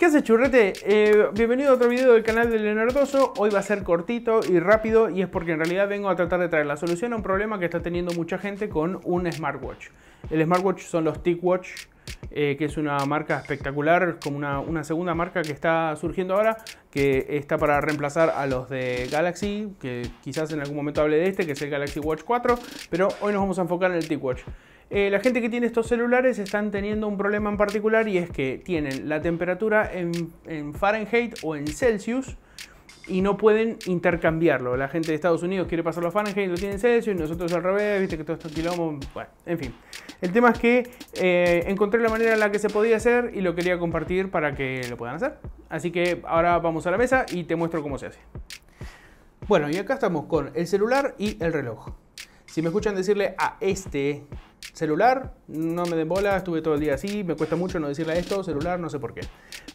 ¿Qué haces churrete? Eh, bienvenido a otro video del canal de Leonardoso. Hoy va a ser cortito y rápido y es porque en realidad vengo a tratar de traer la solución a un problema que está teniendo mucha gente con un smartwatch. El smartwatch son los TicWatch, eh, que es una marca espectacular, como una, segunda marca que está surgiendo ahora, que está para reemplazar a los de Galaxy, que quizás en algún momento hable de este, que es el Galaxy Watch 4, pero hoy nos vamos a enfocar en el TicWatch. Eh, la gente que tiene estos celulares están teniendo un problema en particular y es que tienen la temperatura en, Fahrenheit o en Celsius y no pueden intercambiarlo. La gente de Estados Unidos quiere pasarlo a Fahrenheit, lo tiene en Celsius y nosotros al revés, viste que todo esto quilombo. Bueno, en fin. El tema es que eh, encontré la manera en la que se podía hacer y lo quería compartir para que lo puedan hacer. Así que ahora vamos a la mesa y te muestro cómo se hace. Bueno, y acá estamos con el celular y el reloj. Si me escuchan decirle a ah, este Celular, no me den bola, estuve todo el día así, me cuesta mucho no decirle esto, celular, no sé por qué.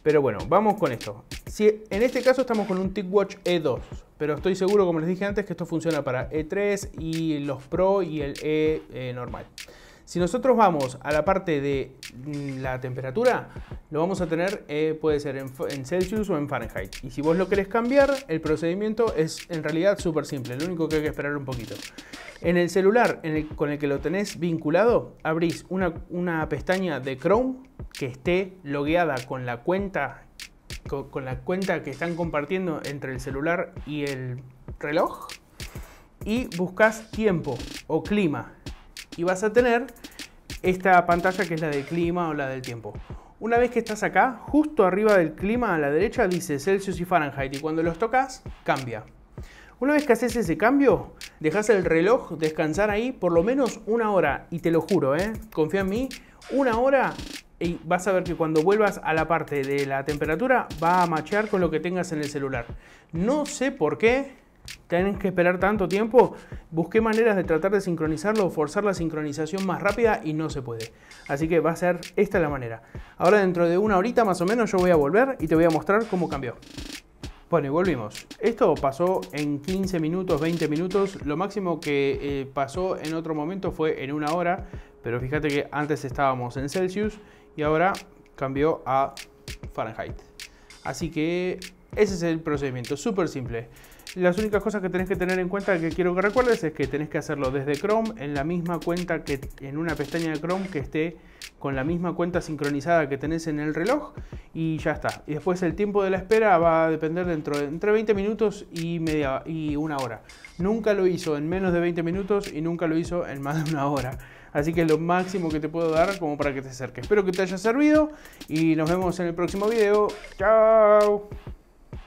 Pero bueno, vamos con esto. Si, en este caso estamos con un TicWatch E2, pero estoy seguro, como les dije antes, que esto funciona para E3 y los Pro y el E eh, normal. Si nosotros vamos a la parte de mm, la temperatura, lo vamos a tener, eh, puede ser en, Celsius o en Fahrenheit. Y si vos lo querés cambiar, el procedimiento es en realidad súper simple, lo único que hay que esperar un poquito. En el celular con el que lo tenés vinculado, abrís una, pestaña de Chrome que esté logueada con la cuenta con, la cuenta que están compartiendo entre el celular y el reloj y buscas tiempo o clima y vas a tener esta pantalla que es la del clima o la del tiempo. Una vez que estás acá, justo arriba del clima a la derecha dice Celsius y Fahrenheit y cuando los tocas cambia. Una vez que haces ese cambio, dejas el reloj descansar ahí por lo menos una hora y te lo juro, ¿eh? confía en mí, una hora y vas a ver que cuando vuelvas a la parte de la temperatura va a machear con lo que tengas en el celular. No sé por qué, tenés que esperar tanto tiempo, busqué maneras de tratar de sincronizarlo forzar la sincronización más rápida y no se puede. Así que va a ser esta la manera. Ahora dentro de una horita más o menos yo voy a volver y te voy a mostrar cómo cambió. Bueno, y volvimos. Esto pasó en 15 minutos, 20 minutos. Lo máximo que eh, pasó en otro momento fue en una hora. Pero fíjate que antes estábamos en Celsius y ahora cambió a Fahrenheit. Así que ese es el procedimiento, súper simple. Las únicas cosas que tenés que tener en cuenta que quiero que recuerdes es que tenés que hacerlo desde Chrome en la misma cuenta que en una pestaña de Chrome que esté con la misma cuenta sincronizada que tenés en el reloj y ya está. Y después el tiempo de la espera va a depender dentro de entre 20 minutos y media y una hora. Nunca lo hizo en menos de 20 minutos y nunca lo hizo en más de una hora. Así que es lo máximo que te puedo dar como para que te acerques. Espero que te haya servido y nos vemos en el próximo video. Chao.